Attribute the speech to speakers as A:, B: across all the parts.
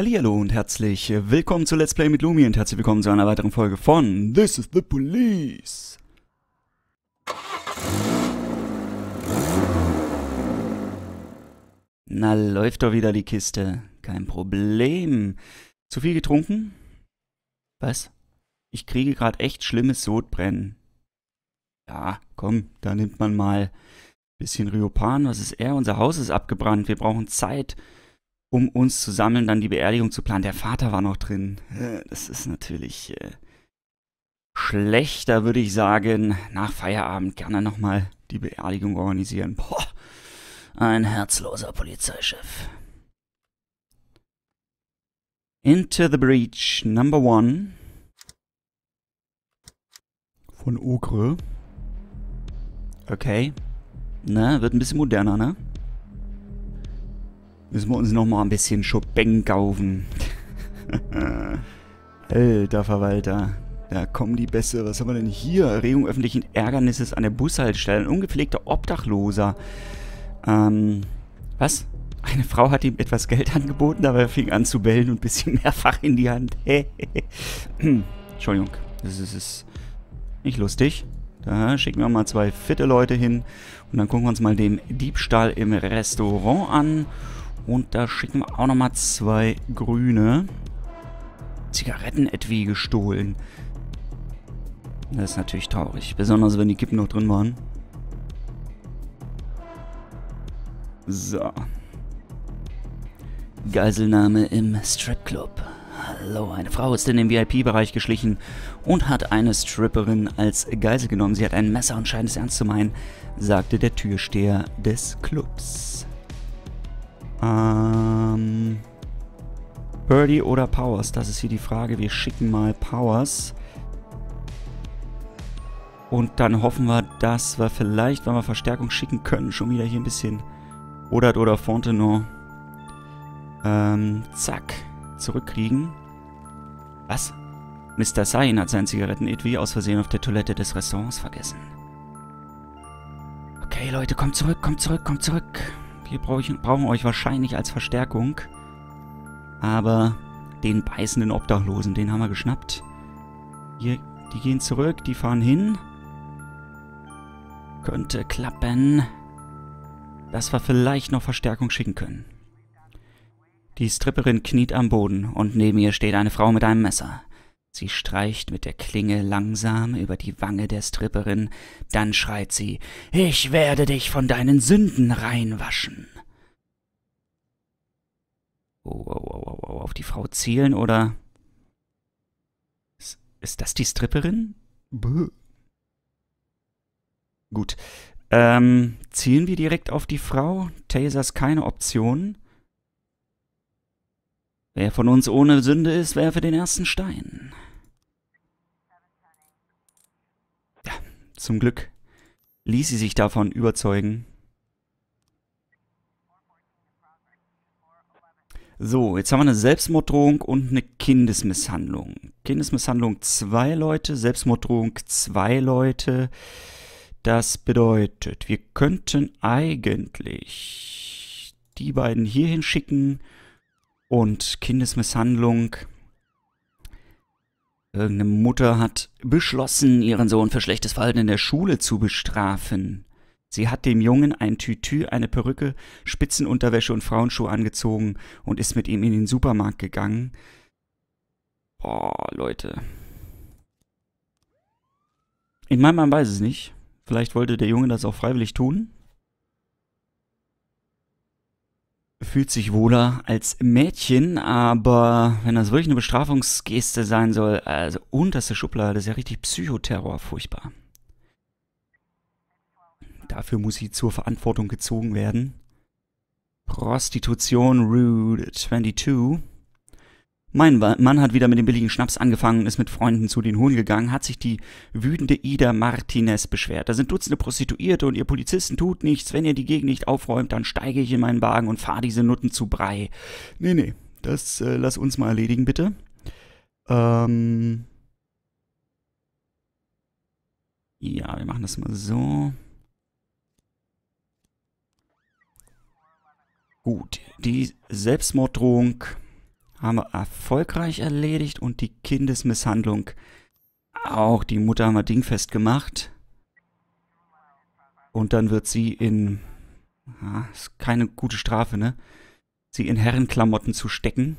A: Hallo und herzlich willkommen zu Let's Play mit Lumi und herzlich willkommen zu einer weiteren Folge von This is the Police. Na, läuft doch wieder die Kiste. Kein Problem. Zu viel getrunken? Was? Ich kriege gerade echt schlimmes Sodbrennen. Ja, komm, da nimmt man mal ein bisschen Ryopan. Was ist er? Unser Haus ist abgebrannt. Wir brauchen Zeit um uns zu sammeln, dann die Beerdigung zu planen. Der Vater war noch drin. Äh, das ist natürlich äh, schlechter, würde ich sagen. Nach Feierabend gerne nochmal die Beerdigung organisieren. Boah, ein herzloser Polizeichef. Into the Breach, Number One. Von Okre. Okay. Na, ne, wird ein bisschen moderner, ne? Müssen wir uns nochmal ein bisschen Schubeng kaufen. Alter Verwalter. Da kommen die Bässe. Was haben wir denn hier? Erregung öffentlichen Ärgernisses an der Bushaltestelle. Ein ungepflegter Obdachloser. Ähm, was? Eine Frau hat ihm etwas Geld angeboten, aber er fing an zu bellen und ein bisschen mehrfach in die Hand. Entschuldigung, das ist, ist nicht lustig. Da schicken wir mal zwei fitte Leute hin und dann gucken wir uns mal den Diebstahl im Restaurant an. Und da schicken wir auch nochmal zwei grüne. Zigaretten etwa gestohlen. Das ist natürlich traurig. Besonders wenn die Kippen noch drin waren. So. Geiselnahme im Stripclub. Hallo, eine Frau ist in den VIP-Bereich geschlichen und hat eine Stripperin als Geisel genommen. Sie hat ein Messer und scheint es ernst zu meinen, sagte der Türsteher des Clubs. Ähm, Birdie oder Powers? Das ist hier die Frage. Wir schicken mal Powers. Und dann hoffen wir, dass wir vielleicht, wenn wir Verstärkung schicken können, schon wieder hier ein bisschen Odert oder Fontenot ähm, zack, zurückkriegen. Was? Mr. Sain hat seinen zigaretten Zigarettenetui aus Versehen auf der Toilette des Restaurants vergessen. Okay, Leute, kommt zurück, kommt zurück, kommt zurück. Wir brauchen euch wahrscheinlich als Verstärkung. Aber den beißenden Obdachlosen, den haben wir geschnappt. Hier, die gehen zurück, die fahren hin. Könnte klappen. Dass wir vielleicht noch Verstärkung schicken können. Die Stripperin kniet am Boden und neben ihr steht eine Frau mit einem Messer. Sie streicht mit der Klinge langsam über die Wange der Stripperin, dann schreit sie Ich werde dich von deinen Sünden reinwaschen. Oh, oh, oh, oh, auf die Frau zielen oder... Ist, ist das die Stripperin? Buh. Gut. Ähm, zielen wir direkt auf die Frau? Taser ist keine Option. Wer von uns ohne Sünde ist, werfe den ersten Stein. Ja, zum Glück ließ sie sich davon überzeugen. So, jetzt haben wir eine Selbstmorddrohung und eine Kindesmisshandlung. Kindesmisshandlung zwei Leute, Selbstmorddrohung zwei Leute. Das bedeutet, wir könnten eigentlich die beiden hierhin schicken und Kindesmisshandlung. Irgendeine Mutter hat beschlossen, ihren Sohn für schlechtes Verhalten in der Schule zu bestrafen. Sie hat dem Jungen ein Tütü, eine Perücke, Spitzenunterwäsche und Frauenschuhe angezogen und ist mit ihm in den Supermarkt gegangen. Boah, Leute. Ich meine, man weiß es nicht. Vielleicht wollte der Junge das auch freiwillig tun. fühlt sich wohler als Mädchen, aber wenn das wirklich eine Bestrafungsgeste sein soll, also unterste Schublade, das ist ja richtig Psychoterror, furchtbar. Dafür muss sie zur Verantwortung gezogen werden. Prostitution Rude 22. Mein Mann hat wieder mit dem billigen Schnaps angefangen und ist mit Freunden zu den Huhn gegangen, hat sich die wütende Ida Martinez beschwert. Da sind Dutzende Prostituierte und ihr Polizisten tut nichts. Wenn ihr die Gegend nicht aufräumt, dann steige ich in meinen Wagen und fahre diese Nutten zu Brei. Nee, nee, das äh, lass uns mal erledigen, bitte. Ähm. Ja, wir machen das mal so. Gut, die Selbstmorddrohung haben wir erfolgreich erledigt und die Kindesmisshandlung. Auch die Mutter haben wir dingfest gemacht. Und dann wird sie in... Ja, ist keine gute Strafe, ne? Sie in Herrenklamotten zu stecken.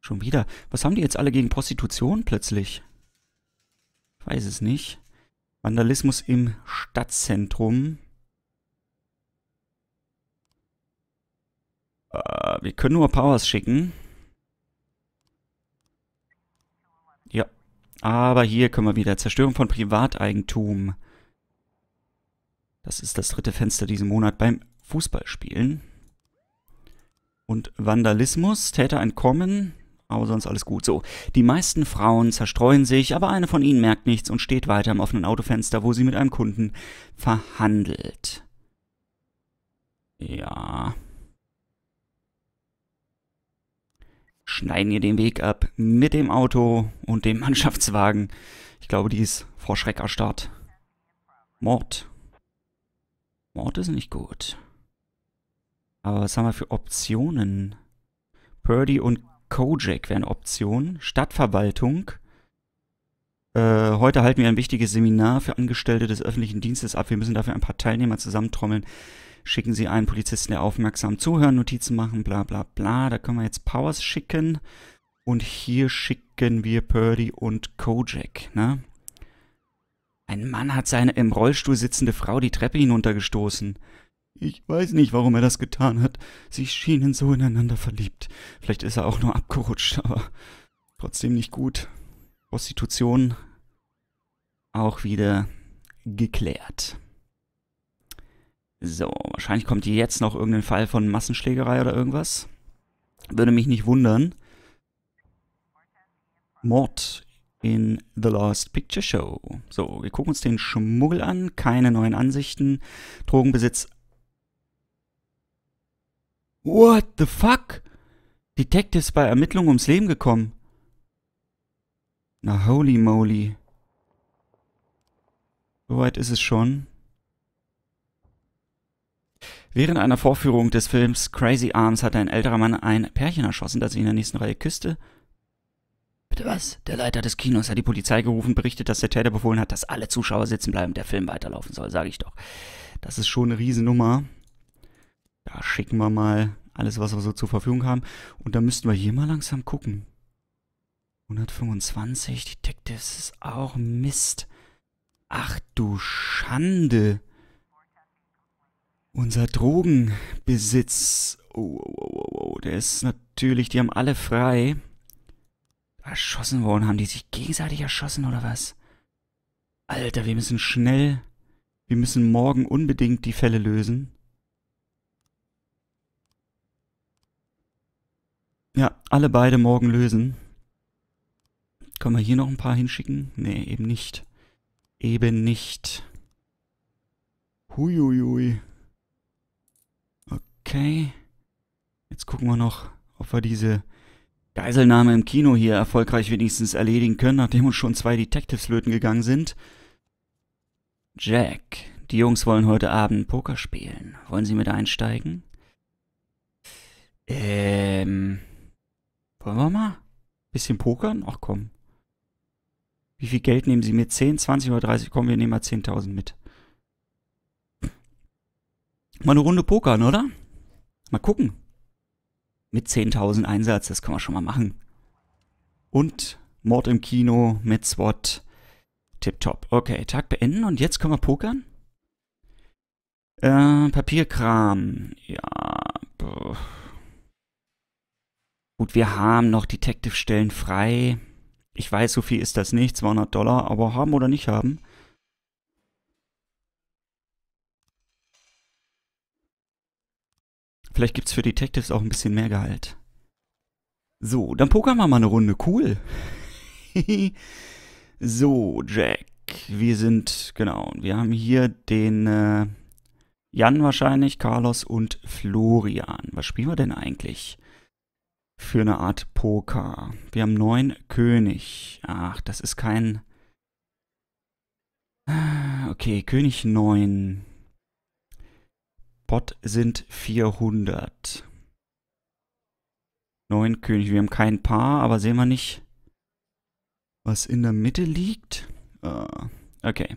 A: Schon wieder. Was haben die jetzt alle gegen Prostitution plötzlich? Ich weiß es nicht. Vandalismus im Stadtzentrum. Uh, wir können nur Powers schicken. Ja. Aber hier können wir wieder Zerstörung von Privateigentum. Das ist das dritte Fenster diesen Monat beim Fußballspielen. Und Vandalismus, Täter entkommen, aber sonst alles gut. So, die meisten Frauen zerstreuen sich, aber eine von ihnen merkt nichts und steht weiter im offenen Autofenster, wo sie mit einem Kunden verhandelt. Ja. schneiden ihr den Weg ab mit dem Auto und dem Mannschaftswagen. Ich glaube, die ist vor Schreck erstarrt. Mord. Mord ist nicht gut. Aber was haben wir für Optionen? Purdy und Kojak wären Optionen. Stadtverwaltung. Äh, heute halten wir ein wichtiges Seminar für Angestellte des öffentlichen Dienstes ab. Wir müssen dafür ein paar Teilnehmer zusammentrommeln schicken Sie einen Polizisten, der aufmerksam zuhören, Notizen machen, bla bla bla. Da können wir jetzt Powers schicken. Und hier schicken wir Purdy und Kojak, ne? Ein Mann hat seine im Rollstuhl sitzende Frau die Treppe hinuntergestoßen. Ich weiß nicht, warum er das getan hat. Sie schienen so ineinander verliebt. Vielleicht ist er auch nur abgerutscht, aber trotzdem nicht gut. Prostitution auch wieder geklärt. So, wahrscheinlich kommt hier jetzt noch irgendein Fall von Massenschlägerei oder irgendwas. Würde mich nicht wundern. Mord in The Last Picture Show. So, wir gucken uns den Schmuggel an. Keine neuen Ansichten. Drogenbesitz. What the fuck? Detectives bei Ermittlungen ums Leben gekommen. Na holy moly. Soweit ist es schon. Während einer Vorführung des Films Crazy Arms hat ein älterer Mann ein Pärchen erschossen, das ihn in der nächsten Reihe küsste. Bitte was? Der Leiter des Kinos hat die Polizei gerufen, berichtet, dass der Täter befohlen hat, dass alle Zuschauer sitzen bleiben, der Film weiterlaufen soll, sage ich doch. Das ist schon eine Riesennummer. Da schicken wir mal alles, was wir so zur Verfügung haben. Und da müssten wir hier mal langsam gucken. 125, die das ist auch Mist. Ach du Schande. Unser Drogenbesitz. Oh, oh, oh, oh, oh, der ist natürlich, die haben alle frei. Erschossen worden, haben die sich gegenseitig erschossen oder was? Alter, wir müssen schnell. Wir müssen morgen unbedingt die Fälle lösen. Ja, alle beide morgen lösen. Können wir hier noch ein paar hinschicken? Nee, eben nicht. Eben nicht. Huiuiui. Okay. Jetzt gucken wir noch, ob wir diese Geiselnahme im Kino hier erfolgreich wenigstens erledigen können, nachdem uns schon zwei Detectives löten gegangen sind. Jack, die Jungs wollen heute Abend Poker spielen. Wollen Sie mit einsteigen? Ähm. Wollen wir mal? Bisschen pokern? Ach komm. Wie viel Geld nehmen Sie mit? 10, 20 oder 30? Komm, wir nehmen mal 10.000 mit. Mal eine Runde pokern, oder? Mal gucken. Mit 10.000 Einsatz, das kann man schon mal machen. Und Mord im Kino mit SWAT. Tipptopp. Okay, Tag beenden und jetzt können wir pokern? Äh, Papierkram. Ja. Gut, wir haben noch Detective-Stellen frei. Ich weiß, so viel ist das nicht, 200 Dollar, aber haben oder nicht haben. Vielleicht gibt es für Detectives auch ein bisschen mehr Gehalt. So, dann pokern wir mal eine Runde. Cool. so, Jack. Wir sind, genau, wir haben hier den äh, Jan wahrscheinlich, Carlos und Florian. Was spielen wir denn eigentlich? Für eine Art Poker. Wir haben neun König. Ach, das ist kein... Ah, okay, König 9. Pot sind 400. Neun König. Wir haben kein Paar, aber sehen wir nicht, was in der Mitte liegt. Uh, okay.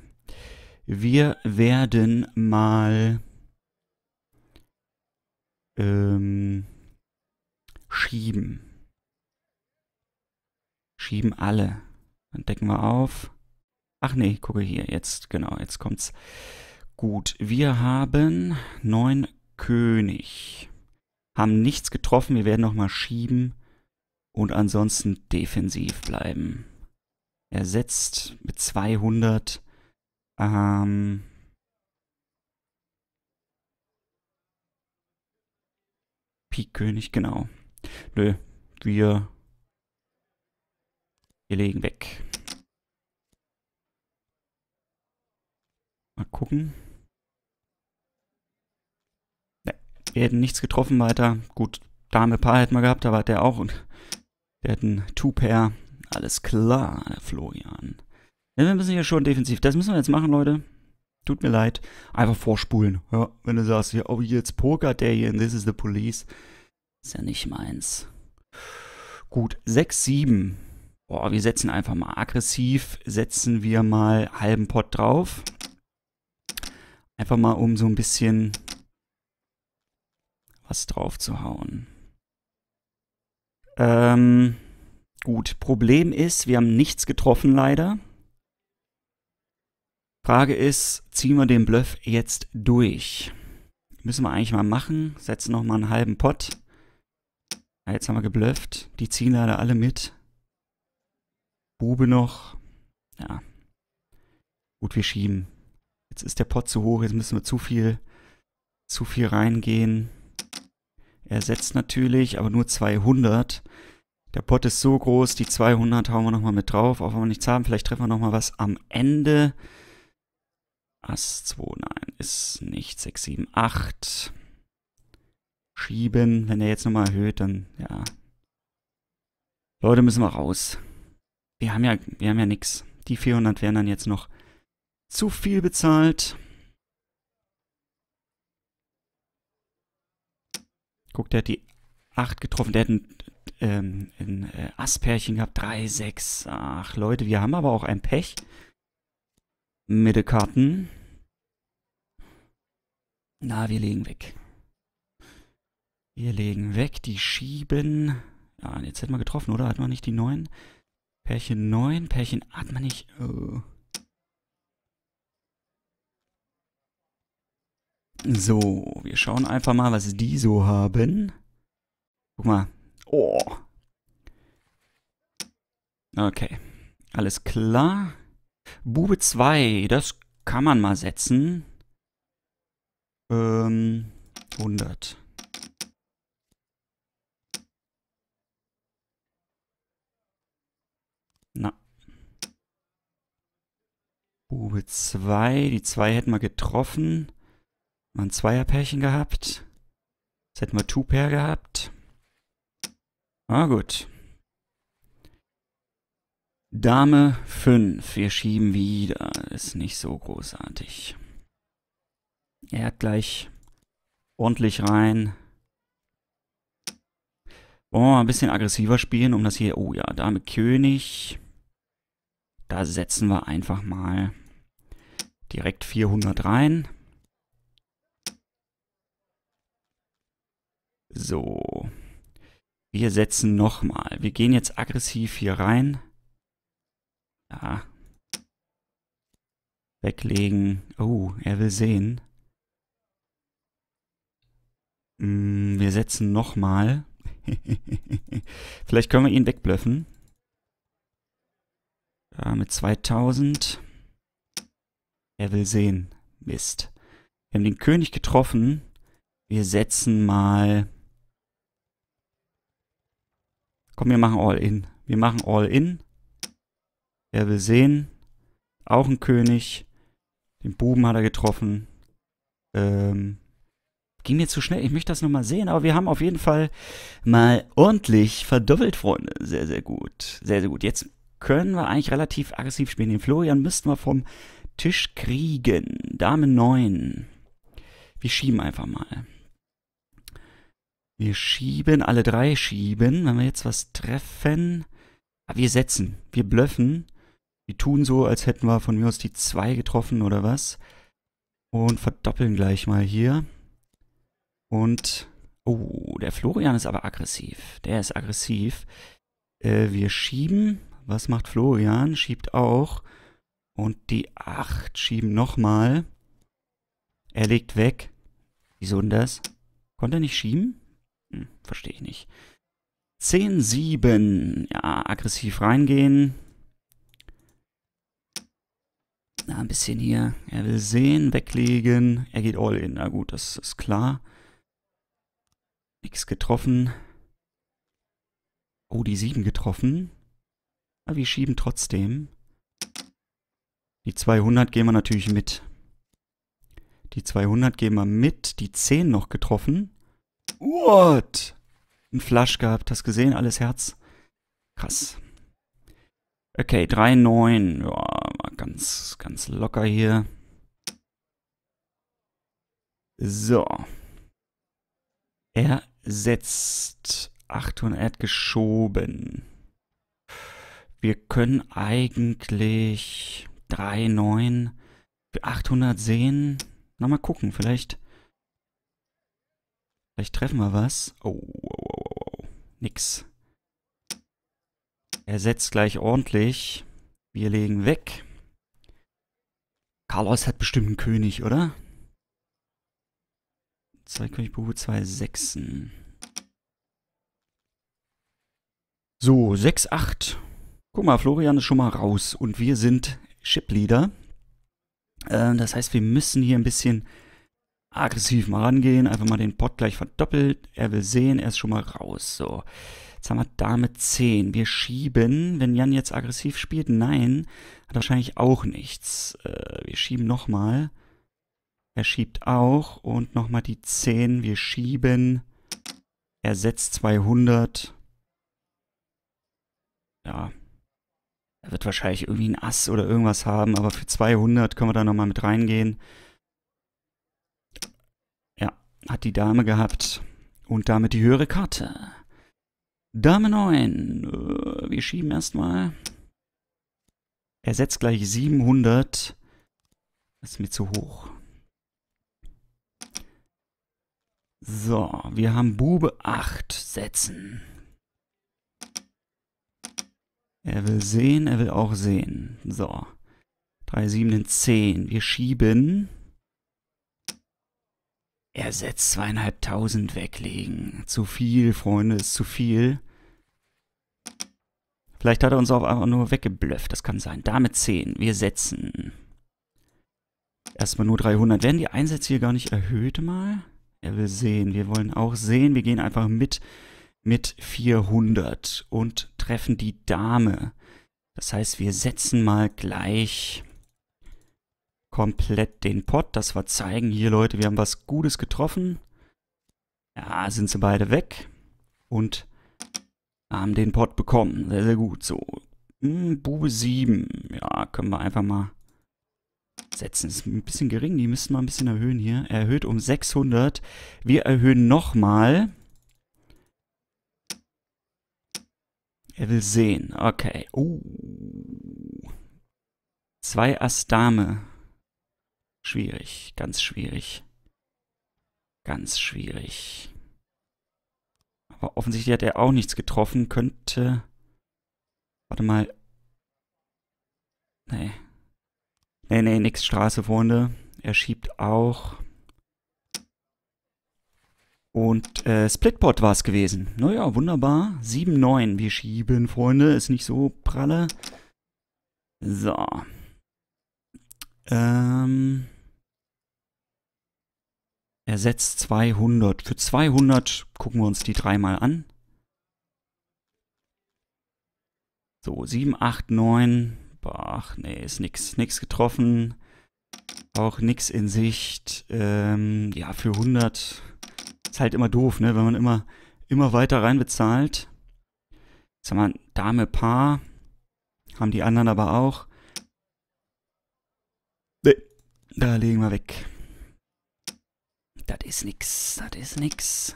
A: Wir werden mal ähm, schieben. Schieben alle. Dann decken wir auf. Ach nee, gucke hier, jetzt, genau, jetzt kommt's. Gut, wir haben 9 König. Haben nichts getroffen, wir werden nochmal schieben und ansonsten defensiv bleiben. Er setzt mit 200. Ähm, Pik König, genau. Nö, wir, wir legen weg. Mal gucken. Wir hätten nichts getroffen weiter. Gut, Dame Paar hätten wir gehabt, aber hat der auch. Und wir hätten Two-Pair. Alles klar, der Florian. Ja, wir müssen hier schon defensiv. Das müssen wir jetzt machen, Leute. Tut mir leid. Einfach vorspulen. Ja, wenn du sagst, ja, oh, jetzt Poker der hier and this is the police. Ist ja nicht meins. Gut, 6, 7. Boah, wir setzen einfach mal aggressiv. Setzen wir mal halben Pot drauf. Einfach mal, um so ein bisschen was draufzuhauen. Ähm, gut, Problem ist, wir haben nichts getroffen leider. Frage ist, ziehen wir den Bluff jetzt durch? Müssen wir eigentlich mal machen. Setzen nochmal einen halben Pott. Ja, jetzt haben wir geblufft. Die ziehen leider alle mit. Bube noch. Ja. Gut, wir schieben. Jetzt ist der Pott zu hoch. Jetzt müssen wir zu viel, zu viel reingehen ersetzt natürlich, aber nur 200. Der Pot ist so groß, die 200 hauen wir nochmal mit drauf. Auch wenn wir nichts haben, vielleicht treffen wir nochmal was am Ende. Ass 2, nein, ist nicht. 6, 7, 8. Schieben. Wenn er jetzt nochmal erhöht, dann, ja. Leute, müssen wir raus. Wir haben ja, wir haben ja nichts. Die 400 wären dann jetzt noch zu viel bezahlt. guck, der hat die 8 getroffen. Der hat einen, ähm, ein äh, Asspärchen gehabt. 3, 6. Ach, Leute, wir haben aber auch ein Pech. Karten. Na, wir legen weg. Wir legen weg, die schieben. Ja, jetzt hätten wir getroffen, oder? Hat man nicht die 9? Pärchen 9, Pärchen hat man nicht. Oh. So, wir schauen einfach mal, was die so haben. Guck mal. Oh. Okay. Alles klar. Bube 2, das kann man mal setzen. Ähm, 100. Na. Bube 2, die 2 hätten wir getroffen. Mal ein Zweierpärchen gehabt. Jetzt hätten wir Two-Pair gehabt. Ah, gut. Dame 5. Wir schieben wieder. Ist nicht so großartig. Er hat gleich ordentlich rein. Wollen wir mal ein bisschen aggressiver spielen, um das hier... Oh ja, Dame König. Da setzen wir einfach mal direkt 400 rein. So. Wir setzen nochmal. Wir gehen jetzt aggressiv hier rein. Ja. Weglegen. Oh, er will sehen. Hm, wir setzen nochmal. Vielleicht können wir ihn wegblöffen. Ja, mit 2000. Er will sehen. Mist. Wir haben den König getroffen. Wir setzen mal Komm, wir machen all in. Wir machen all in. Er will sehen? Auch ein König. Den Buben hat er getroffen. Ähm, ging mir zu schnell. Ich möchte das nochmal sehen. Aber wir haben auf jeden Fall mal ordentlich verdoppelt, Freunde. Sehr, sehr gut. Sehr, sehr gut. Jetzt können wir eigentlich relativ aggressiv spielen. Den Florian müssten wir vom Tisch kriegen. Dame 9. Wir schieben einfach mal. Wir schieben, alle drei schieben. Wenn wir jetzt was treffen. Ah, wir setzen, wir blöffen. Wir tun so, als hätten wir von mir aus die zwei getroffen oder was. Und verdoppeln gleich mal hier. Und... Oh, der Florian ist aber aggressiv. Der ist aggressiv. Äh, wir schieben. Was macht Florian? Schiebt auch. Und die 8 schieben nochmal. Er legt weg. Wieso denn das? Konnte er nicht schieben? Verstehe ich nicht. 10, 7. Ja, aggressiv reingehen. Na, ein bisschen hier. Er will sehen, weglegen. Er geht all in. Na gut, das ist klar. Nix getroffen. Oh, die 7 getroffen. Aber wir schieben trotzdem. Die 200 gehen wir natürlich mit. Die 200 gehen wir mit. Die 10 noch getroffen. What? einen Flash gehabt. Hast gesehen? Alles Herz. Krass. Okay, 3-9. Ja, ganz, ganz locker hier. So. Er setzt 800 hat geschoben. Wir können eigentlich 3,9 für 800 sehen. Na, mal gucken, vielleicht. Vielleicht treffen wir was. Oh, oh, nix. Er setzt gleich ordentlich. Wir legen weg. Carlos hat bestimmt einen König, oder? Zwei König, zwei Sechsen. So, 6, 8. Guck mal, Florian ist schon mal raus und wir sind Shipleader. Äh, das heißt, wir müssen hier ein bisschen aggressiv mal rangehen, einfach mal den Pot gleich verdoppelt. Er will sehen, er ist schon mal raus. So, jetzt haben wir Dame 10. Wir schieben, wenn Jan jetzt aggressiv spielt, nein, hat wahrscheinlich auch nichts. Äh, wir schieben nochmal. Er schiebt auch und nochmal die 10. Wir schieben. Er setzt 200. Ja. Er wird wahrscheinlich irgendwie ein Ass oder irgendwas haben, aber für 200 können wir da nochmal mit reingehen hat die Dame gehabt und damit die höhere Karte. Dame 9, äh, wir schieben erstmal. Er setzt gleich 700. Das ist mir zu hoch. So, wir haben Bube 8 setzen. Er will sehen, er will auch sehen. So. 3, 7, 10. Wir schieben er setzt zweieinhalbtausend weglegen. Zu viel, Freunde, ist zu viel. Vielleicht hat er uns auch einfach nur weggeblufft. Das kann sein. Dame 10. Wir setzen. Erstmal nur 300. Werden die Einsätze hier gar nicht erhöht mal? Er will sehen. Wir wollen auch sehen. Wir gehen einfach mit mit 400 und treffen die Dame. Das heißt, wir setzen mal gleich komplett den Pot, dass wir zeigen, hier Leute, wir haben was Gutes getroffen. Ja, sind sie beide weg und haben den Pot bekommen. Sehr, sehr gut. So, hm, Bube 7. Ja, können wir einfach mal setzen. Ist ein bisschen gering, die müssen wir ein bisschen erhöhen hier. Erhöht um 600. Wir erhöhen nochmal. Er will sehen. Okay. Oh. Zwei Ass Dame. Schwierig, ganz schwierig. Ganz schwierig. Aber offensichtlich hat er auch nichts getroffen. Könnte... Warte mal. Nee. Nee, nee, nix Straße, Freunde. Er schiebt auch. Und äh, Splitbot war es gewesen. Naja, wunderbar. 7-9. Wir schieben, Freunde. Ist nicht so pralle. So. Ähm, ersetzt 200. Für 200 gucken wir uns die dreimal an. So, 7, 8, 9. Ach, nee, ist nix. Nix getroffen. Auch nix in Sicht. Ähm, ja, für 100 ist halt immer doof, ne? Wenn man immer, immer weiter rein bezahlt. Sag mal, Dame Paar. Haben die anderen aber auch. Da legen wir weg. Das ist nix, das ist nix.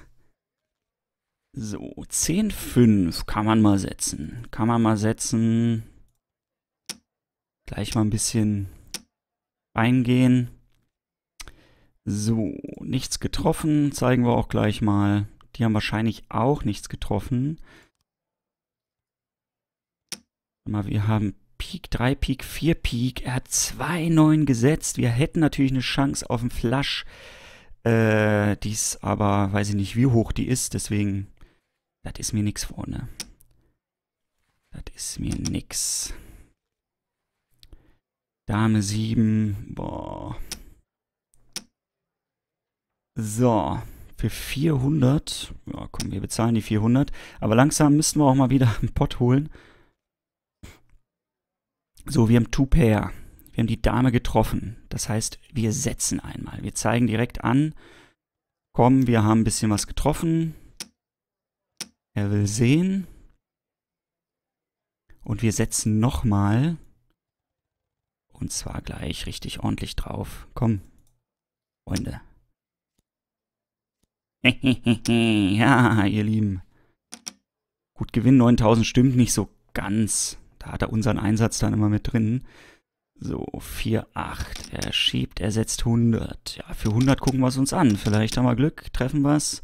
A: So, 10,5 kann man mal setzen. Kann man mal setzen. Gleich mal ein bisschen reingehen. So, nichts getroffen. Zeigen wir auch gleich mal. Die haben wahrscheinlich auch nichts getroffen. Mal, wir haben Peak, 3 Peak, 4 Peak. Er hat 2-9 gesetzt. Wir hätten natürlich eine Chance auf einen Flush. Äh, die ist aber, weiß ich nicht, wie hoch die ist. Deswegen, das ist mir nichts vorne. Das ist mir nix. Dame 7. Boah. So. Für 400. Ja, komm, wir bezahlen die 400. Aber langsam müssten wir auch mal wieder einen Pott holen. So, wir haben Two Pair. Wir haben die Dame getroffen. Das heißt, wir setzen einmal. Wir zeigen direkt an. Komm, wir haben ein bisschen was getroffen. Er will sehen. Und wir setzen nochmal. Und zwar gleich richtig ordentlich drauf. Komm, Freunde. ja, ihr Lieben. Gut, Gewinn 9000 stimmt nicht so ganz. Da hat er unseren Einsatz dann immer mit drin. So, 4, 8. Er schiebt, er setzt 100. Ja, für 100 gucken wir es uns an. Vielleicht haben wir Glück, treffen wir es.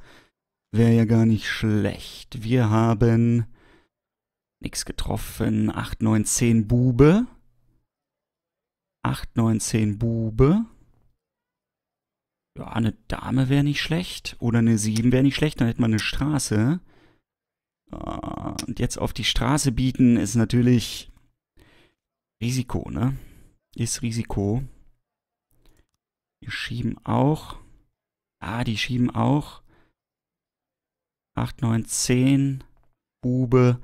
A: Wäre ja gar nicht schlecht. Wir haben nichts getroffen. 8, 9, 10 Bube. 8, 9, 10 Bube. Ja, eine Dame wäre nicht schlecht. Oder eine 7 wäre nicht schlecht. Dann hätten wir eine Straße. Ah, und jetzt auf die Straße bieten ist natürlich Risiko, ne? Ist Risiko. Wir schieben auch. Ah, die schieben auch. 8, 9, 10. Bube.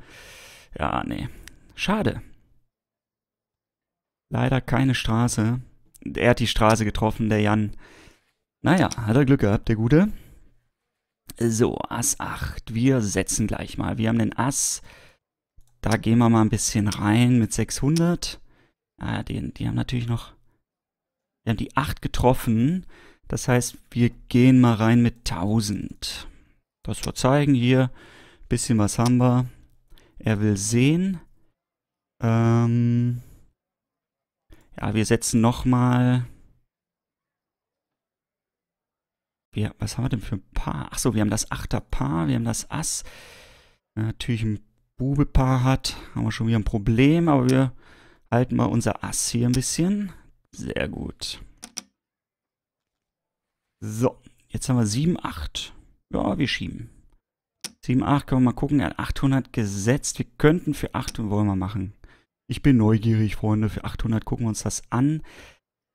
A: Ja, nee. Schade. Leider keine Straße. Er hat die Straße getroffen, der Jan. Naja, hat er Glück gehabt, der Gute. So, Ass 8. Wir setzen gleich mal. Wir haben den Ass. Da gehen wir mal ein bisschen rein mit 600. Ah, den, die haben natürlich noch... Wir haben die 8 getroffen. Das heißt, wir gehen mal rein mit 1000. Das wir zeigen hier. Bisschen was haben wir. Er will sehen. Ähm ja, wir setzen nochmal wir, was haben wir denn für ein Paar? Achso, wir haben das Achterpaar, wir haben das Ass. Natürlich ein Bubepaar hat, haben wir schon wieder ein Problem, aber wir halten mal unser Ass hier ein bisschen. Sehr gut. So, jetzt haben wir 7, 8. Ja, wir schieben. 7, 8 können wir mal gucken. Er hat 800 gesetzt. Wir könnten für 800, wollen wir machen. Ich bin neugierig, Freunde. Für 800 gucken wir uns das an.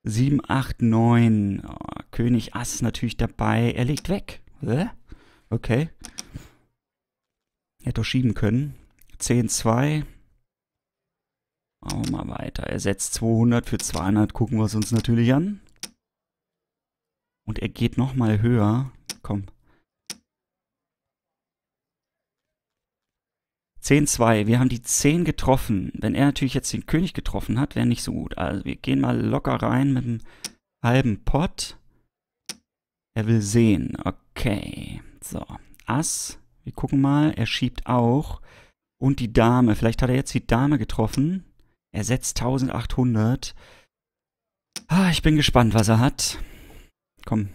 A: 7, 8, 9. Oh, König Ass ist natürlich dabei. Er legt weg. Hä? Okay. Hätte doch schieben können. 10, 2. Auch mal weiter. Er setzt 200 für 200. Gucken wir es uns natürlich an. Und er geht nochmal höher. Komm. 10-2. Wir haben die 10 getroffen. Wenn er natürlich jetzt den König getroffen hat, wäre nicht so gut. Also wir gehen mal locker rein mit einem halben Pot. Er will sehen. Okay. So. Ass. Wir gucken mal. Er schiebt auch. Und die Dame. Vielleicht hat er jetzt die Dame getroffen. Er setzt 1800. Ah, ich bin gespannt, was er hat. Komm.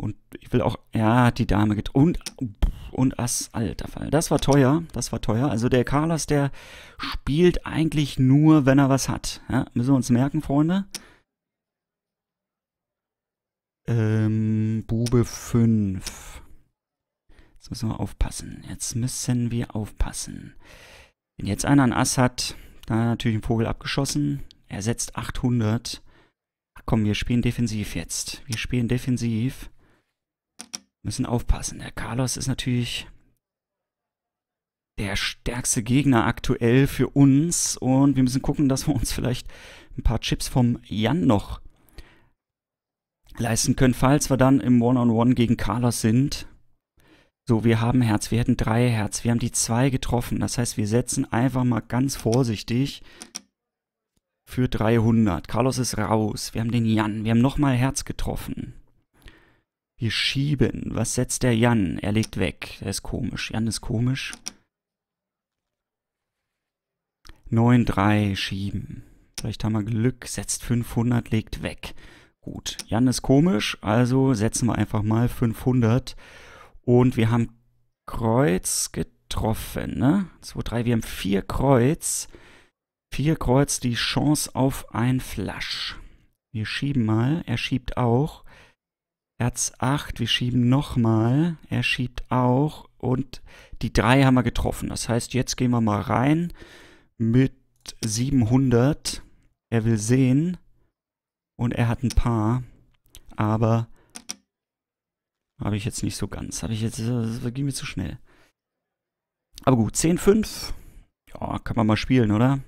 A: Und ich will auch... Ja, die Dame getroffen. Und und Ass, alter Fall. Das war teuer, das war teuer. Also der Carlos, der spielt eigentlich nur, wenn er was hat. Ja, müssen wir uns merken, Freunde. Ähm, Bube 5. Jetzt müssen wir aufpassen. Jetzt müssen wir aufpassen. Wenn jetzt einer ein Ass hat, da natürlich ein Vogel abgeschossen. Er setzt 800. Ach komm, wir spielen defensiv jetzt. Wir spielen defensiv. Müssen aufpassen. Der Carlos ist natürlich der stärkste Gegner aktuell für uns und wir müssen gucken, dass wir uns vielleicht ein paar Chips vom Jan noch leisten können, falls wir dann im One-on-One -on -One gegen Carlos sind. So, wir haben Herz, wir hätten drei Herz, wir haben die zwei getroffen. Das heißt, wir setzen einfach mal ganz vorsichtig für 300. Carlos ist raus, wir haben den Jan, wir haben nochmal Herz getroffen. Wir schieben. Was setzt der Jan? Er legt weg. Er ist komisch. Jan ist komisch. 9-3 schieben. Vielleicht haben wir Glück. Setzt 500, legt weg. Gut. Jan ist komisch, also setzen wir einfach mal 500. Und wir haben Kreuz getroffen, ne? 2, 3, wir haben 4 Kreuz. 4 Kreuz, die Chance auf ein Flasch. Wir schieben mal. Er schiebt auch. Herz 8, wir schieben nochmal. Er schiebt auch. Und die 3 haben wir getroffen. Das heißt, jetzt gehen wir mal rein mit 700. Er will sehen. Und er hat ein paar. Aber habe ich jetzt nicht so ganz. Habe ich jetzt. Das ging mir zu schnell. Aber gut, 10-5. Ja, kann man mal spielen, oder?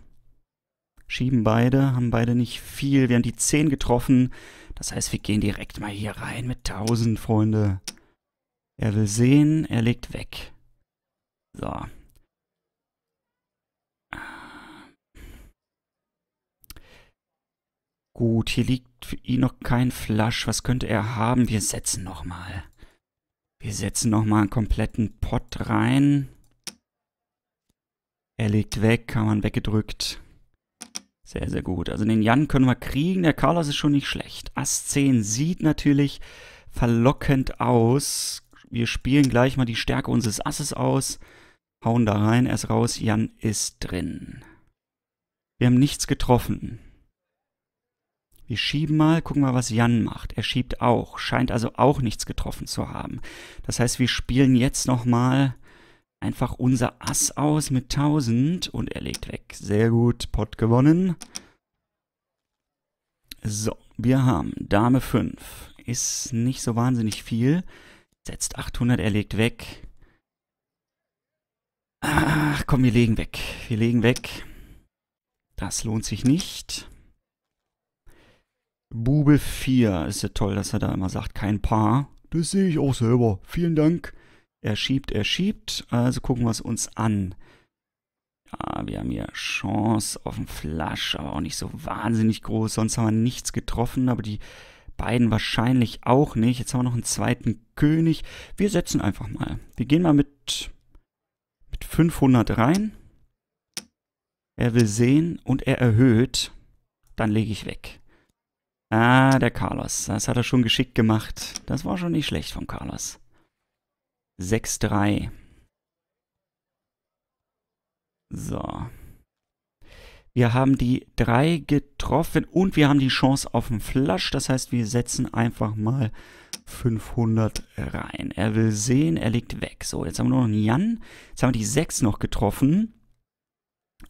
A: Schieben beide, haben beide nicht viel. Wir haben die 10 getroffen. Das heißt, wir gehen direkt mal hier rein mit 1000, Freunde. Er will sehen, er legt weg. So. Gut, hier liegt für ihn noch kein Flasch. Was könnte er haben? Wir setzen nochmal. Wir setzen nochmal einen kompletten Pot rein. Er legt weg, kann man weggedrückt. Sehr, sehr gut. Also den Jan können wir kriegen. Der Carlos ist schon nicht schlecht. Ass 10 sieht natürlich verlockend aus. Wir spielen gleich mal die Stärke unseres Asses aus. Hauen da rein, Er ist raus. Jan ist drin. Wir haben nichts getroffen. Wir schieben mal, gucken mal, was Jan macht. Er schiebt auch, scheint also auch nichts getroffen zu haben. Das heißt, wir spielen jetzt nochmal mal einfach unser Ass aus mit 1000 und er legt weg. Sehr gut, Pot gewonnen. So, wir haben Dame 5. Ist nicht so wahnsinnig viel. Setzt 800, er legt weg. Ach komm, wir legen weg. Wir legen weg. Das lohnt sich nicht. Bube 4. Ist ja toll, dass er da immer sagt, kein Paar. Das sehe ich auch selber. Vielen Dank. Er schiebt, er schiebt. Also gucken wir es uns an. Ja, wir haben hier Chance auf den Flash, aber auch nicht so wahnsinnig groß. Sonst haben wir nichts getroffen, aber die beiden wahrscheinlich auch nicht. Jetzt haben wir noch einen zweiten König. Wir setzen einfach mal. Wir gehen mal mit, mit 500 rein. Er will sehen und er erhöht. Dann lege ich weg. Ah, der Carlos. Das hat er schon geschickt gemacht. Das war schon nicht schlecht vom Carlos sechs drei. So. Wir haben die 3 getroffen und wir haben die Chance auf einen Flush. Das heißt, wir setzen einfach mal 500 rein. Er will sehen, er legt weg. So, jetzt haben wir nur noch einen Jan. Jetzt haben wir die 6 noch getroffen.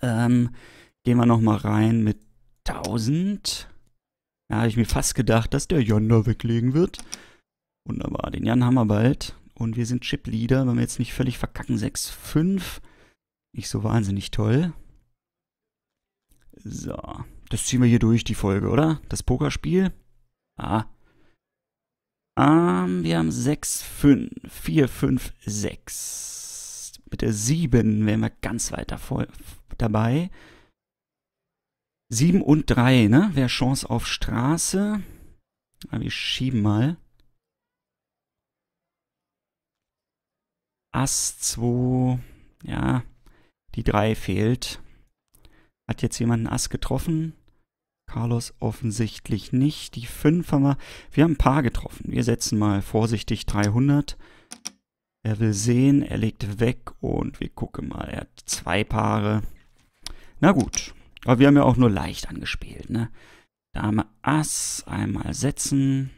A: Ähm, gehen wir nochmal rein mit 1000. Da habe ich mir fast gedacht, dass der Jan da weglegen wird. Wunderbar, den Jan haben wir bald. Und wir sind Chip-Leader, wenn wir jetzt nicht völlig verkacken. 6-5. Nicht so wahnsinnig toll. So. Das ziehen wir hier durch, die Folge, oder? Das Pokerspiel. Ah. Um, ähm, wir haben 6, 5, 4, 5, 6. Mit der 7 wären wir ganz weit davor, dabei. 7 und 3, ne? Wäre Chance auf Straße. Aber ah, wir schieben mal. Ass 2, ja, die 3 fehlt. Hat jetzt jemand einen Ass getroffen? Carlos offensichtlich nicht. Die 5 haben wir. Wir haben ein paar getroffen. Wir setzen mal vorsichtig 300. Er will sehen, er legt weg und wir gucken mal. Er hat zwei Paare. Na gut. Aber wir haben ja auch nur leicht angespielt, ne? Dame Ass, einmal setzen.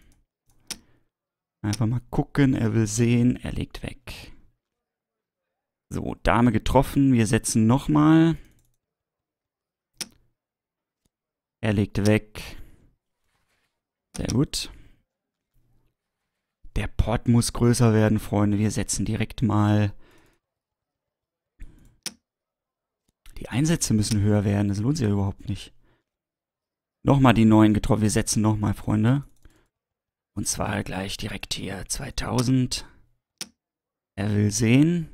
A: Einfach mal gucken, er will sehen, er legt weg. So, Dame getroffen. Wir setzen nochmal. Er legt weg. Sehr gut. Der Port muss größer werden, Freunde. Wir setzen direkt mal... Die Einsätze müssen höher werden. Das lohnt sich ja überhaupt nicht. Nochmal die neuen getroffen. Wir setzen nochmal, Freunde. Und zwar gleich direkt hier 2000. Er will sehen.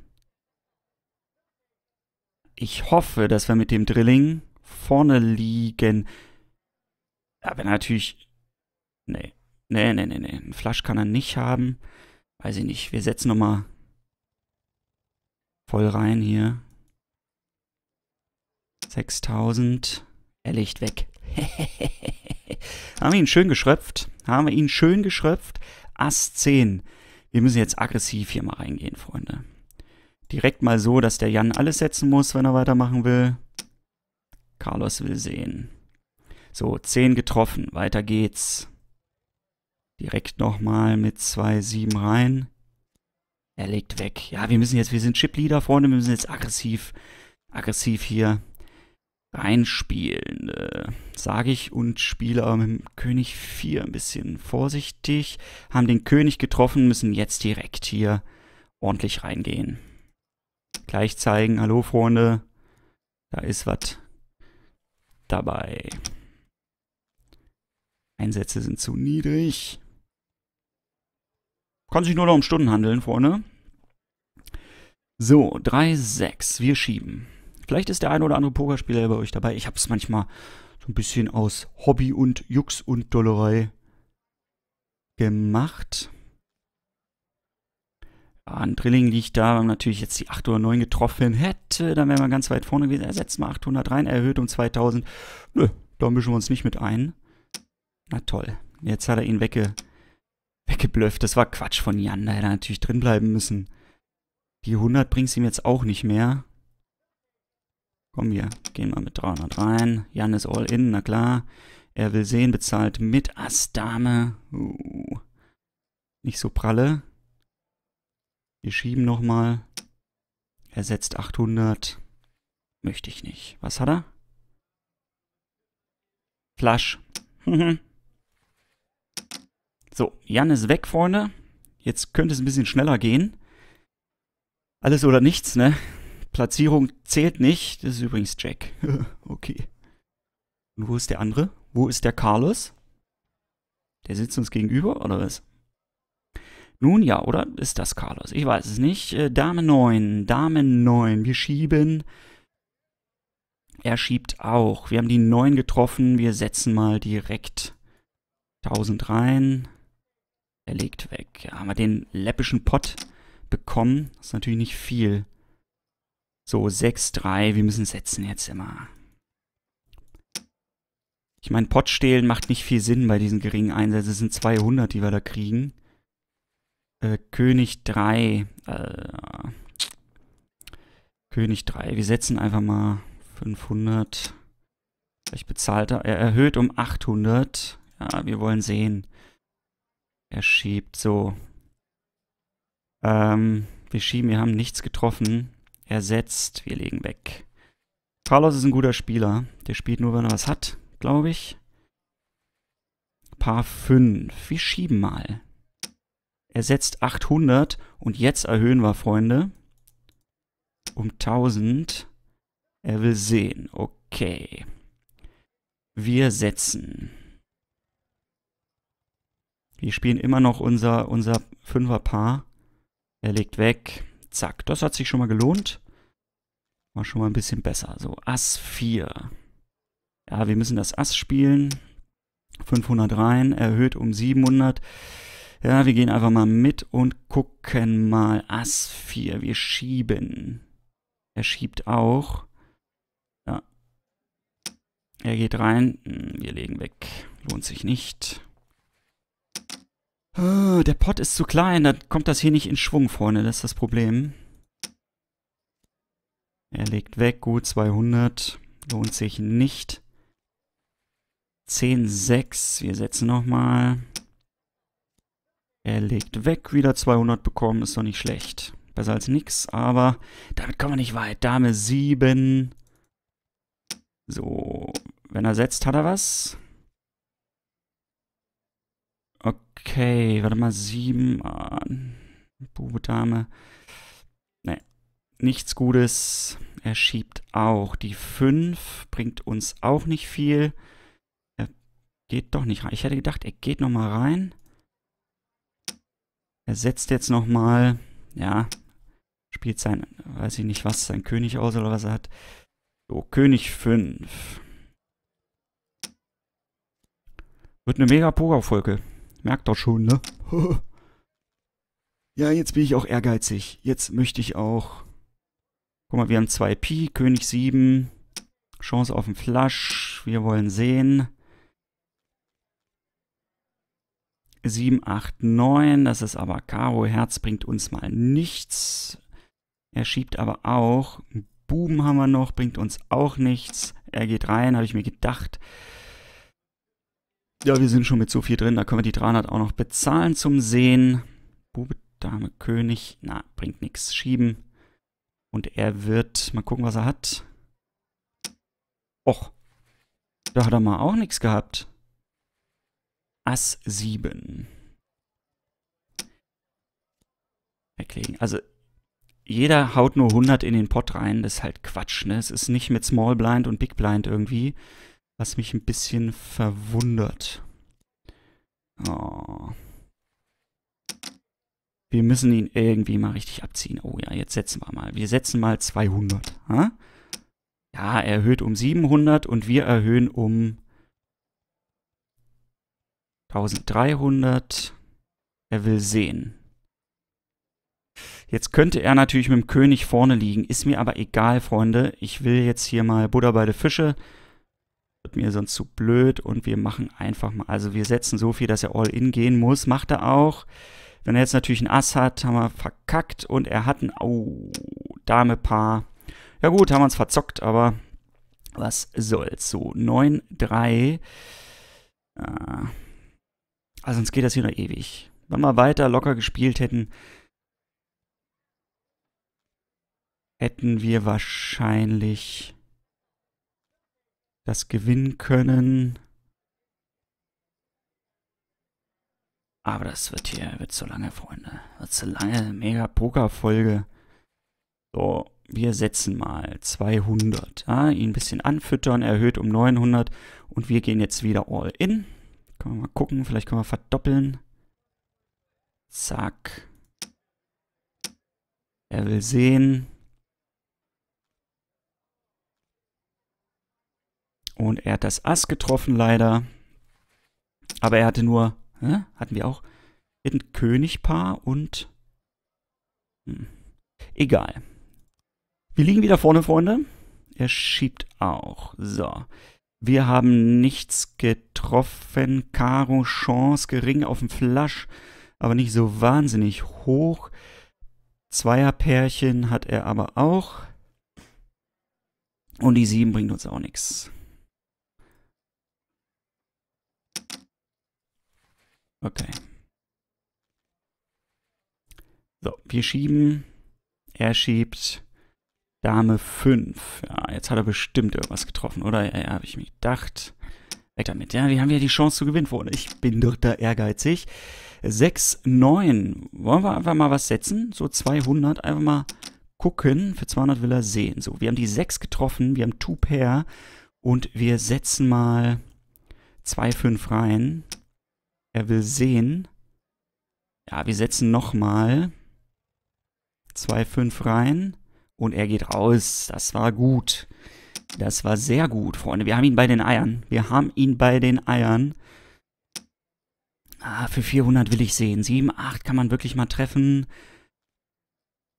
A: Ich hoffe, dass wir mit dem Drilling vorne liegen. Aber natürlich... Nee. Nee, nee, nee, nee. Ein Flash kann er nicht haben. Weiß ich nicht. Wir setzen nochmal voll rein hier. 6000. Er legt weg. haben wir ihn schön geschröpft. Haben wir ihn schön geschröpft. Ass 10. Wir müssen jetzt aggressiv hier mal reingehen, Freunde. Direkt mal so, dass der Jan alles setzen muss, wenn er weitermachen will. Carlos will sehen. So, 10 getroffen. Weiter geht's. Direkt nochmal mit 2-7 rein. Er legt weg. Ja, wir müssen jetzt, wir sind Chipleader, Freunde, wir müssen jetzt aggressiv, aggressiv hier reinspielen, äh, sage ich, und spiele aber mit dem König 4 ein bisschen vorsichtig. Haben den König getroffen, müssen jetzt direkt hier ordentlich reingehen. Gleich zeigen, hallo Freunde, da ist was dabei. Einsätze sind zu niedrig. Kann sich nur noch um Stunden handeln, Freunde. So, 3-6. Wir schieben. Vielleicht ist der ein oder andere Pokerspieler bei euch dabei. Ich habe es manchmal so ein bisschen aus Hobby und Jux und Dollerei gemacht an Drilling liegt da, wenn man natürlich jetzt die 8 oder 9 getroffen hätte, dann wären wir ganz weit vorne gewesen. Ersetzt mal 800 rein, erhöht um 2000. Nö, da mischen wir uns nicht mit ein. Na toll. Jetzt hat er ihn wegge weggeblufft. Das war Quatsch von Jan, da hätte er natürlich drinbleiben müssen. Die 100 bringt ihm jetzt auch nicht mehr. Komm wir gehen mal mit 300 rein. Jan ist all in, na klar. Er will sehen, bezahlt mit Ass Dame. Uh, nicht so pralle. Wir schieben nochmal. Er setzt 800. Möchte ich nicht. Was hat er? Flasch. so, Jan ist weg, Freunde. Jetzt könnte es ein bisschen schneller gehen. Alles oder nichts, ne? Platzierung zählt nicht. Das ist übrigens Jack. okay. Und wo ist der andere? Wo ist der Carlos? Der sitzt uns gegenüber, oder was? Nun ja, oder? Ist das Carlos? Ich weiß es nicht. Äh, Dame 9, Dame 9. Wir schieben. Er schiebt auch. Wir haben die 9 getroffen. Wir setzen mal direkt 1000 rein. Er legt weg. Ja, haben wir den läppischen Pott bekommen. Das ist natürlich nicht viel. So, 6, 3. Wir müssen setzen jetzt immer. Ich meine, Pott stehlen macht nicht viel Sinn bei diesen geringen Einsätzen. Es sind 200, die wir da kriegen. König 3. Äh, König 3. Äh, wir setzen einfach mal 500. Ich bezahlt er. Er erhöht um 800. Ja, wir wollen sehen. Er schiebt so. Ähm, wir schieben, wir haben nichts getroffen. Er setzt, wir legen weg. Carlos ist ein guter Spieler. Der spielt nur, wenn er was hat, glaube ich. Paar 5. Wir schieben mal. Er setzt 800 und jetzt erhöhen wir, Freunde, um 1000. Er will sehen. Okay. Wir setzen. Wir spielen immer noch unser, unser Fünferpaar. Er legt weg. Zack. Das hat sich schon mal gelohnt. War schon mal ein bisschen besser. So, Ass 4. Ja, wir müssen das Ass spielen. 500 rein, erhöht um 700. Ja, wir gehen einfach mal mit und gucken mal. Ass 4, wir schieben. Er schiebt auch. Ja. Er geht rein. Hm, wir legen weg. Lohnt sich nicht. Oh, der Pot ist zu klein, dann kommt das hier nicht in Schwung vorne, das ist das Problem. Er legt weg, gut 200, lohnt sich nicht. 10, 6, wir setzen nochmal. Er legt weg, wieder 200 bekommen, ist doch nicht schlecht. Besser als nix, aber damit kommen wir nicht weit. Dame 7. So, wenn er setzt, hat er was. Okay, warte mal, 7 an. Ah, Bube, Dame. Nee, nichts Gutes. Er schiebt auch. Die 5 bringt uns auch nicht viel. Er geht doch nicht rein. Ich hätte gedacht, er geht nochmal rein. Er setzt jetzt nochmal, ja, spielt sein, weiß ich nicht was, sein König aus oder was er hat. So, König 5. Wird eine mega Pokerfolge. Merkt doch schon, ne? ja, jetzt bin ich auch ehrgeizig. Jetzt möchte ich auch... Guck mal, wir haben 2 Pi, König 7. Chance auf den Flash. Wir wollen sehen. 7, 8, 9. Das ist aber Karo. Herz bringt uns mal nichts. Er schiebt aber auch. Buben haben wir noch, bringt uns auch nichts. Er geht rein, habe ich mir gedacht. Ja, wir sind schon mit so viel drin. Da können wir die 300 auch noch bezahlen zum Sehen. Bube, Dame, König. Na, bringt nichts. Schieben. Und er wird, mal gucken, was er hat. Och, da hat er mal auch nichts gehabt. Ass 7. Weglegen. Also jeder haut nur 100 in den Pot rein. Das ist halt Quatsch, ne? Es ist nicht mit Small Blind und Big Blind irgendwie. Was mich ein bisschen verwundert. Oh. Wir müssen ihn irgendwie mal richtig abziehen. Oh ja, jetzt setzen wir mal. Wir setzen mal 200. Ha? Ja, er erhöht um 700 und wir erhöhen um 1300. Er will sehen. Jetzt könnte er natürlich mit dem König vorne liegen. Ist mir aber egal, Freunde. Ich will jetzt hier mal Buddha bei der Fische. Wird mir sonst zu blöd. Und wir machen einfach mal. Also wir setzen so viel, dass er all in gehen muss. Macht er auch. Wenn er jetzt natürlich ein Ass hat, haben wir verkackt. Und er hat ein... Oh, Dame Paar. Ja gut, haben wir uns verzockt, aber was soll's. So, 9, 3. Äh, also sonst geht das hier noch ewig. Wenn wir weiter locker gespielt hätten, hätten wir wahrscheinlich das gewinnen können. Aber das wird hier, wird zu lange, Freunde. Wird zu lange, mega Poker-Folge. So, wir setzen mal 200. Ja, ihn ein bisschen anfüttern, erhöht um 900. Und wir gehen jetzt wieder all in. Können wir mal gucken, vielleicht können wir verdoppeln. Zack. Er will sehen. Und er hat das Ass getroffen, leider. Aber er hatte nur, hä? hatten wir auch, wir hatten Königpaar und... Hm. Egal. Wir liegen wieder vorne, Freunde. Er schiebt auch. So. Wir haben nichts getroffen. Karo, Chance, gering auf dem Flasch, aber nicht so wahnsinnig hoch. Zweierpärchen hat er aber auch. Und die 7 bringt uns auch nichts. Okay. So, wir schieben. Er schiebt. Dame 5. Ja, jetzt hat er bestimmt irgendwas getroffen, oder? Ja, ja, habe ich mir gedacht. Weg damit. Ja, wir haben ja die Chance zu gewinnen, vorne. Ich bin doch da ehrgeizig. 6, 9. Wollen wir einfach mal was setzen? So 200. Einfach mal gucken. Für 200 will er sehen. So, wir haben die 6 getroffen. Wir haben 2 Pair. Und wir setzen mal 2, 5 rein. Er will sehen. Ja, wir setzen nochmal 2, 5 rein. Und er geht raus. Das war gut. Das war sehr gut, Freunde. Wir haben ihn bei den Eiern. Wir haben ihn bei den Eiern. Ah, für 400 will ich sehen. 7, 8 kann man wirklich mal treffen.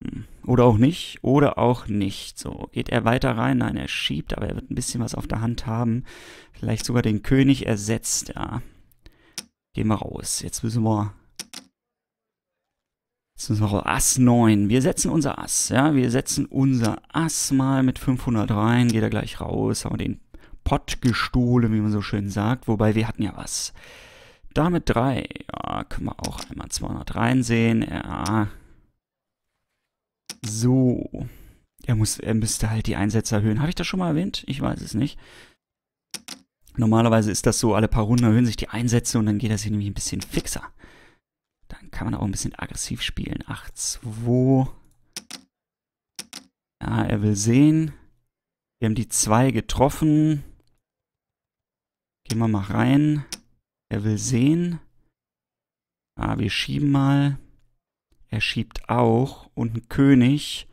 A: Hm. Oder auch nicht. Oder auch nicht. So, geht er weiter rein? Nein, er schiebt, aber er wird ein bisschen was auf der Hand haben. Vielleicht sogar den König ersetzt. Ja. Gehen wir raus. Jetzt müssen wir Jetzt müssen wir auch Ass 9. Wir setzen unser Ass, ja. Wir setzen unser Ass mal mit 500 rein. Geht er gleich raus. Haben wir den Pott gestohlen, wie man so schön sagt. Wobei, wir hatten ja was. Damit 3. Ja, können wir auch einmal 200 reinsehen. Ja. So. Er, muss, er müsste halt die Einsätze erhöhen. Habe ich das schon mal erwähnt? Ich weiß es nicht. Normalerweise ist das so, alle paar Runden erhöhen sich die Einsätze und dann geht das hier nämlich ein bisschen fixer. Kann man auch ein bisschen aggressiv spielen. 8-2. Ja, er will sehen. Wir haben die 2 getroffen. Gehen wir mal rein. Er will sehen. Ah, wir schieben mal. Er schiebt auch. Und ein König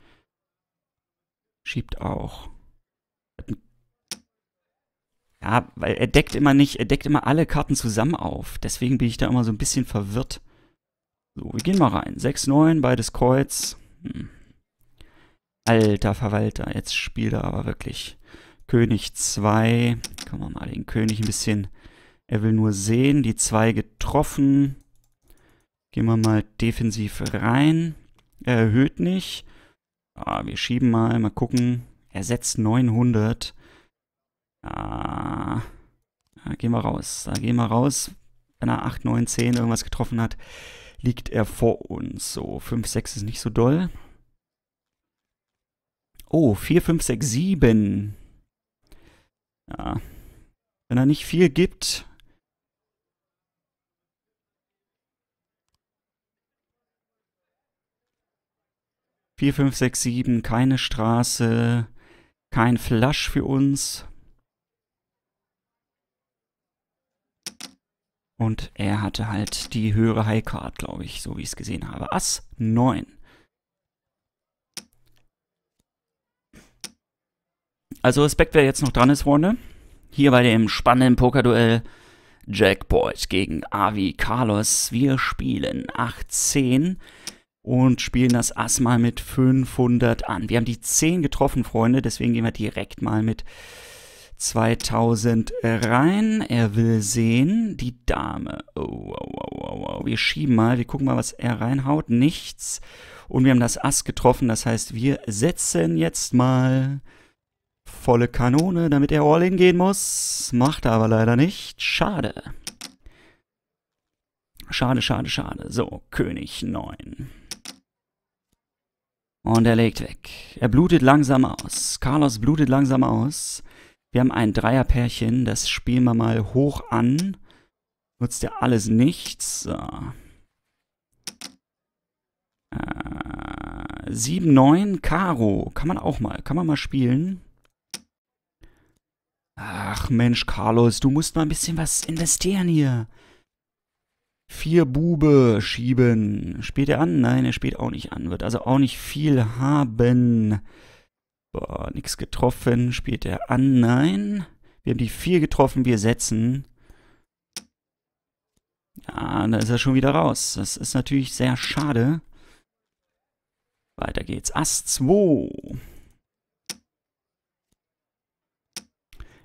A: schiebt auch. Ja, weil er deckt immer nicht, er deckt immer alle Karten zusammen auf. Deswegen bin ich da immer so ein bisschen verwirrt. So, wir gehen mal rein. 6, 9, beides Kreuz. Hm. Alter Verwalter, jetzt spielt er aber wirklich. König 2. Können wir mal den König ein bisschen... Er will nur sehen. Die 2 getroffen. Gehen wir mal defensiv rein. Er erhöht nicht. Ah, wir schieben mal, mal gucken. Er setzt 900. Ah, da gehen wir raus. Da gehen wir raus, wenn er 8, 9, 10 irgendwas getroffen hat liegt er vor uns. So, 5, 6 ist nicht so doll. Oh, 4, 5, 6, 7. Ja. Wenn er nicht viel gibt. Vier, fünf, sechs, sieben, keine Straße, kein Flash für uns. Und er hatte halt die höhere Highcard, glaube ich, so wie ich es gesehen habe. Ass 9. Also Respekt, wer jetzt noch dran ist, Freunde. Hier bei dem spannenden Pokerduell Jackboy gegen Avi Carlos. Wir spielen 18 und spielen das Ass mal mit 500 an. Wir haben die 10 getroffen, Freunde, deswegen gehen wir direkt mal mit 2000 äh, rein. Er will sehen. Die Dame. Oh, oh, oh, oh, Wir schieben mal. Wir gucken mal, was er reinhaut. Nichts. Und wir haben das Ass getroffen. Das heißt, wir setzen jetzt mal volle Kanone, damit er all in gehen muss. Macht er aber leider nicht. Schade. Schade, schade, schade. So, König 9. Und er legt weg. Er blutet langsam aus. Carlos blutet langsam aus. Wir haben ein Dreierpärchen, das spielen wir mal hoch an. Nutzt ja alles nichts. So. Äh, 7, 9, Karo. Kann man auch mal, kann man mal spielen. Ach Mensch, Carlos, du musst mal ein bisschen was investieren hier. Vier Bube schieben. Spielt er an? Nein, er spielt auch nicht an. Wird also auch nicht viel haben. Boah, nix getroffen. Spielt er an? Nein. Wir haben die 4 getroffen, wir setzen. Ja, da ist er schon wieder raus. Das ist natürlich sehr schade. Weiter geht's. Ass 2.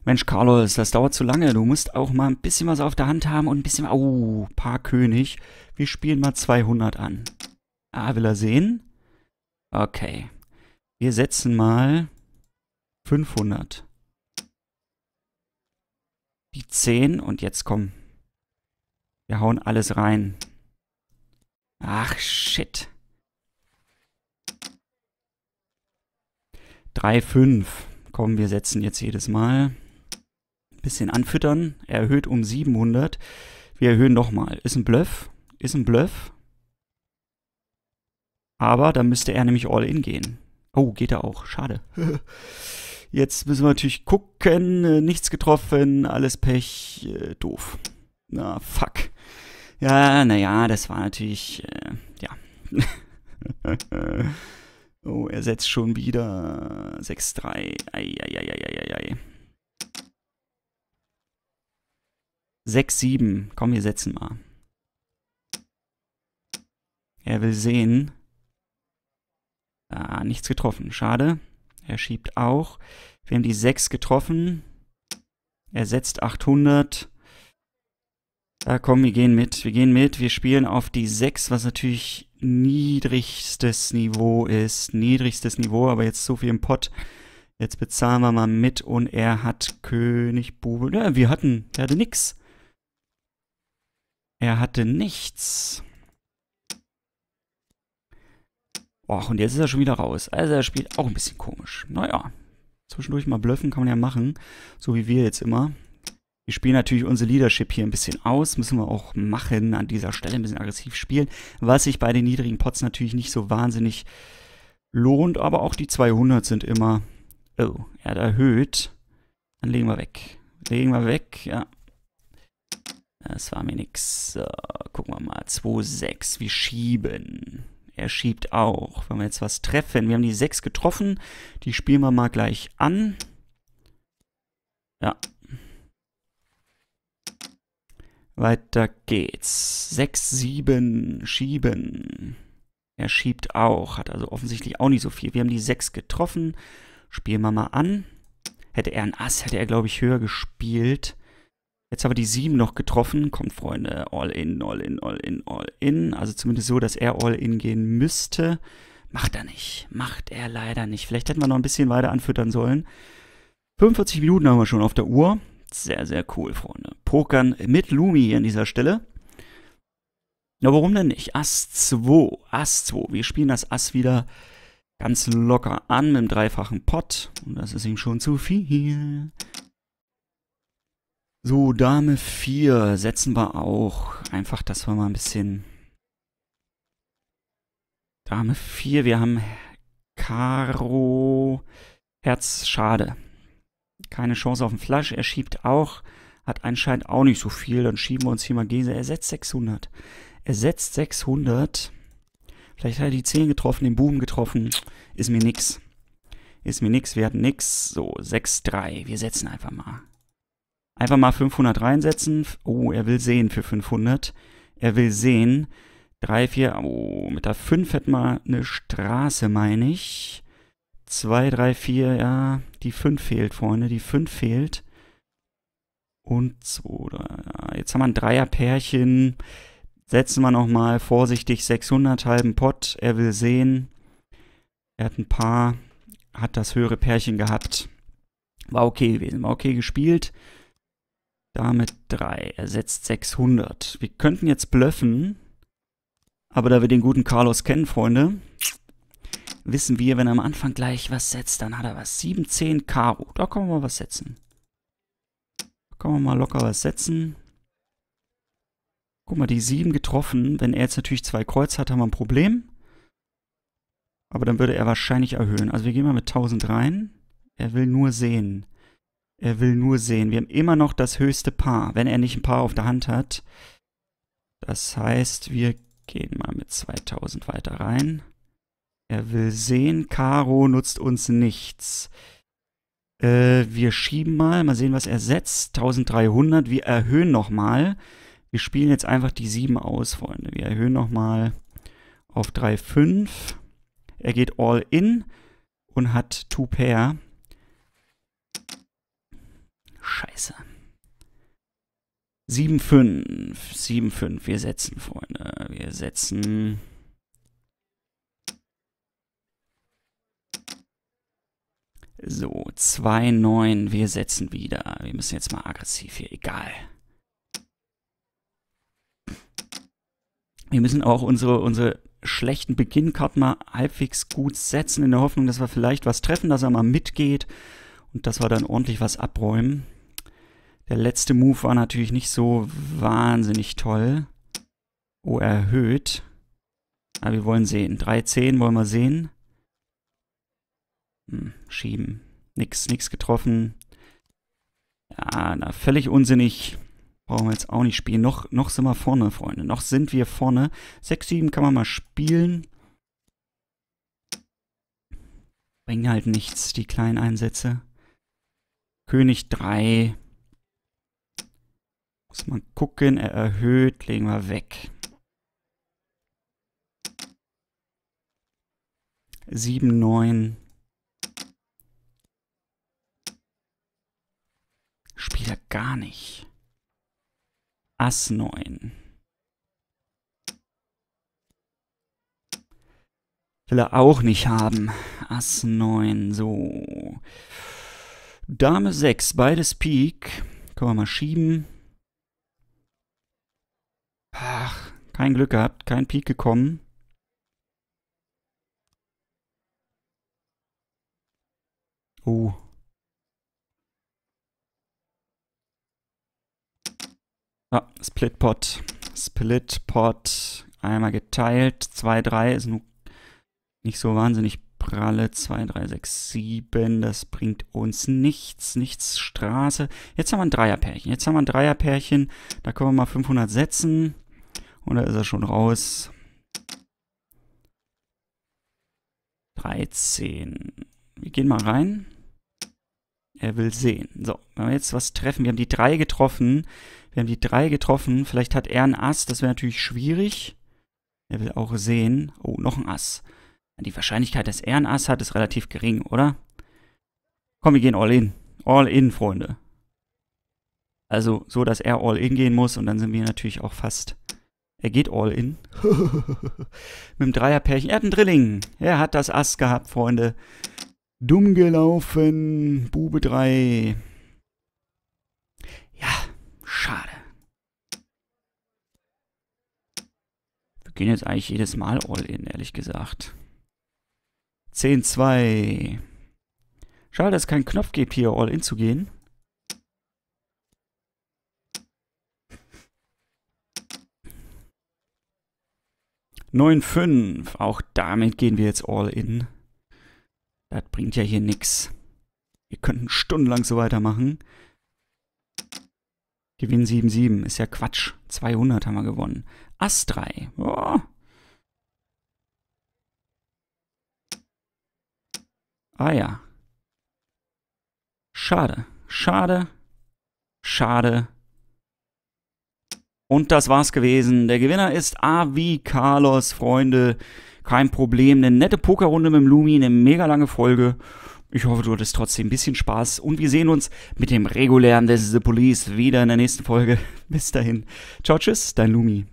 A: Mensch, Carlos, das dauert zu lange. Du musst auch mal ein bisschen was auf der Hand haben und ein bisschen... Oh, Paar König. Wir spielen mal 200 an. Ah, will er sehen? Okay. Okay. Wir setzen mal 500. Die 10 und jetzt komm. Wir hauen alles rein. Ach, shit. 3, 5. Komm, wir setzen jetzt jedes Mal. Bisschen anfüttern. Er erhöht um 700. Wir erhöhen nochmal. Ist ein Bluff. Ist ein Bluff. Aber dann müsste er nämlich All-In gehen. Oh, geht er auch. Schade. Jetzt müssen wir natürlich gucken. Äh, nichts getroffen, alles Pech. Äh, doof. Na, fuck. Ja, naja, das war natürlich. Äh, ja. oh, er setzt schon wieder 6-3. Eieieiei. 6-7. Komm, wir setzen mal. Er will sehen. Ah, nichts getroffen. Schade. Er schiebt auch. Wir haben die 6 getroffen. Er setzt 800. Ah, äh, komm, wir gehen mit. Wir gehen mit. Wir spielen auf die 6, was natürlich niedrigstes Niveau ist. Niedrigstes Niveau, aber jetzt so viel im Pott. Jetzt bezahlen wir mal mit und er hat König Bube. Ja, wir hatten, er hatte nichts. Er hatte nichts. Och, und jetzt ist er schon wieder raus. Also er spielt auch ein bisschen komisch. Naja, zwischendurch mal blöffen kann man ja machen, so wie wir jetzt immer. Wir spielen natürlich unser Leadership hier ein bisschen aus, müssen wir auch machen, an dieser Stelle ein bisschen aggressiv spielen, was sich bei den niedrigen Pots natürlich nicht so wahnsinnig lohnt, aber auch die 200 sind immer, oh, er hat erhöht. Dann legen wir weg. Legen wir weg, ja. Das war mir nix. So, gucken wir mal. 2,6. Wir schieben. Er schiebt auch. Wenn wir jetzt was treffen. Wir haben die 6 getroffen. Die spielen wir mal gleich an. Ja. Weiter geht's. 6, 7, schieben. Er schiebt auch. Hat also offensichtlich auch nicht so viel. Wir haben die 6 getroffen. Spielen wir mal an. Hätte er ein Ass, hätte er, glaube ich, höher gespielt. Jetzt aber die 7 noch getroffen. Kommt, Freunde. All in, all in, all in, all in. Also zumindest so, dass er all in gehen müsste. Macht er nicht. Macht er leider nicht. Vielleicht hätten wir noch ein bisschen weiter anfüttern sollen. 45 Minuten haben wir schon auf der Uhr. Sehr, sehr cool, Freunde. Pokern mit Lumi hier an dieser Stelle. Na, warum denn nicht? Ass 2. Ass 2. Wir spielen das Ass wieder ganz locker an mit dem dreifachen Pot. Und das ist ihm schon zu viel. So, Dame 4 setzen wir auch. Einfach, dass wir mal ein bisschen... Dame 4, wir haben Karo... Herz, schade. Keine Chance auf den Flash. Er schiebt auch. Hat anscheinend auch nicht so viel. Dann schieben wir uns hier mal Gese. Er setzt 600. Er setzt 600. Vielleicht hat er die 10 getroffen, den Buben getroffen. Ist mir nix. Ist mir nix, wir hatten nix. So, 6-3. Wir setzen einfach mal. Einfach mal 500 reinsetzen. Oh, er will sehen für 500. Er will sehen. 3, 4, oh, mit der 5 hätten wir eine Straße, meine ich. 2, 3, 4, ja, die 5 fehlt, Freunde, die 5 fehlt. Und 2, 3, ja, jetzt haben wir ein Dreierpärchen. Setzen wir nochmal vorsichtig 600 halben Pott. Er will sehen. Er hat ein paar, hat das höhere Pärchen gehabt. War okay gewesen, war okay gespielt. Damit 3. Ersetzt 600. Wir könnten jetzt bluffen. Aber da wir den guten Carlos kennen, Freunde, wissen wir, wenn er am Anfang gleich was setzt, dann hat er was. 7, 10, Karo. Da können wir mal was setzen. Da können wir mal locker was setzen. Guck mal, die 7 getroffen. Wenn er jetzt natürlich zwei Kreuz hat, haben wir ein Problem. Aber dann würde er wahrscheinlich erhöhen. Also wir gehen mal mit 1000 rein. Er will nur sehen. Er will nur sehen. Wir haben immer noch das höchste Paar, wenn er nicht ein Paar auf der Hand hat. Das heißt, wir gehen mal mit 2000 weiter rein. Er will sehen. Karo nutzt uns nichts. Äh, wir schieben mal, mal sehen, was er setzt. 1300. Wir erhöhen nochmal. Wir spielen jetzt einfach die 7 aus, Freunde. Wir erhöhen nochmal auf 3,5. Er geht all in und hat 2 Pair. Scheiße. 7-5. 7-5. Wir setzen, Freunde. Wir setzen. So, 2-9. Wir setzen wieder. Wir müssen jetzt mal aggressiv hier. Egal. Wir müssen auch unsere, unsere schlechten Beginnkarten mal halbwegs gut setzen, in der Hoffnung, dass wir vielleicht was treffen, dass er mal mitgeht und das war dann ordentlich was abräumen. Der letzte Move war natürlich nicht so wahnsinnig toll. Oh, erhöht. Aber ah, wir wollen sehen. 3-10 wollen wir sehen. Hm, schieben. Nix, nix getroffen. Ja, na, völlig unsinnig. Brauchen wir jetzt auch nicht spielen. Noch, noch sind wir vorne, Freunde. Noch sind wir vorne. 6-7 kann man mal spielen. Bringen halt nichts, die kleinen Einsätze. König 3. Muss man gucken, er erhöht, legen wir weg. 7, 9. Spielt er gar nicht. Ass 9. Will er auch nicht haben. Ass 9, so. Dame 6, beides Peak. Können wir mal schieben. Ach, kein Glück gehabt, kein Peak gekommen. Oh. Ah, Splitpot. Splitpot. Einmal geteilt. 2, 3 ist nicht so wahnsinnig Pralle 2, 3, 6, 7. Das bringt uns nichts, nichts Straße. Jetzt haben wir ein Dreierpärchen. Jetzt haben wir ein Dreierpärchen. Da können wir mal 500 setzen. Und da ist er schon raus. 13. Wir gehen mal rein. Er will sehen. So, wenn wir jetzt was treffen. Wir haben die 3 getroffen. Wir haben die 3 getroffen. Vielleicht hat er einen Ass. Das wäre natürlich schwierig. Er will auch sehen. Oh, noch ein Ass. Die Wahrscheinlichkeit, dass er ein Ass hat, ist relativ gering, oder? Komm, wir gehen all in. All in, Freunde. Also so, dass er all in gehen muss und dann sind wir natürlich auch fast... Er geht all in. Mit dem Dreierpärchen. Er hat einen Drilling. Er hat das Ass gehabt, Freunde. Dumm gelaufen. Bube 3. Ja, schade. Wir gehen jetzt eigentlich jedes Mal all in, ehrlich gesagt. 10-2. Schade, dass es keinen Knopf gibt, hier All-In zu gehen. Neun, fünf. Auch damit gehen wir jetzt all in. Das bringt ja hier nichts. Wir könnten stundenlang so weitermachen. Gewinn 7-7. Ist ja Quatsch. 200 haben wir gewonnen. Ass 3. Oh, Ah ja. Schade, schade, schade. Und das war's gewesen. Der Gewinner ist Avi Carlos, Freunde. Kein Problem. Eine nette Pokerrunde mit dem Lumi, eine mega lange Folge. Ich hoffe, du hattest trotzdem ein bisschen Spaß und wir sehen uns mit dem regulären This is the Police wieder in der nächsten Folge. Bis dahin. Ciao, tschüss, dein Lumi.